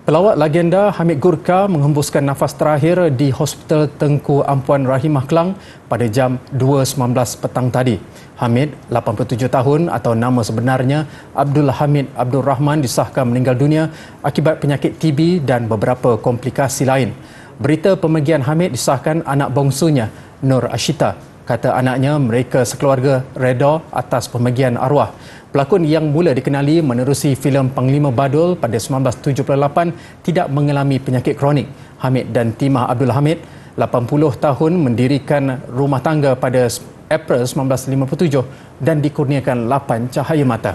Pelawat legenda Hamid Gurka menghembuskan nafas terakhir di Hospital Tengku Ampuan Rahimah Kelang pada jam 2.19 petang tadi. Hamid, 87 tahun atau nama sebenarnya Abdul Hamid Abdul Rahman disahkan meninggal dunia akibat penyakit TB dan beberapa komplikasi lain. Berita pemergian Hamid disahkan anak bongsunya, Nur Ashita, kata anaknya mereka sekeluarga reda atas pemergian arwah. Pelakon yang mula dikenali menerusi filem Panglima Badul pada 1978 tidak mengalami penyakit kronik. Hamid dan Timah Abdul Hamid, 80 tahun mendirikan rumah tangga pada April 1957 dan dikurniakan 8 cahaya mata.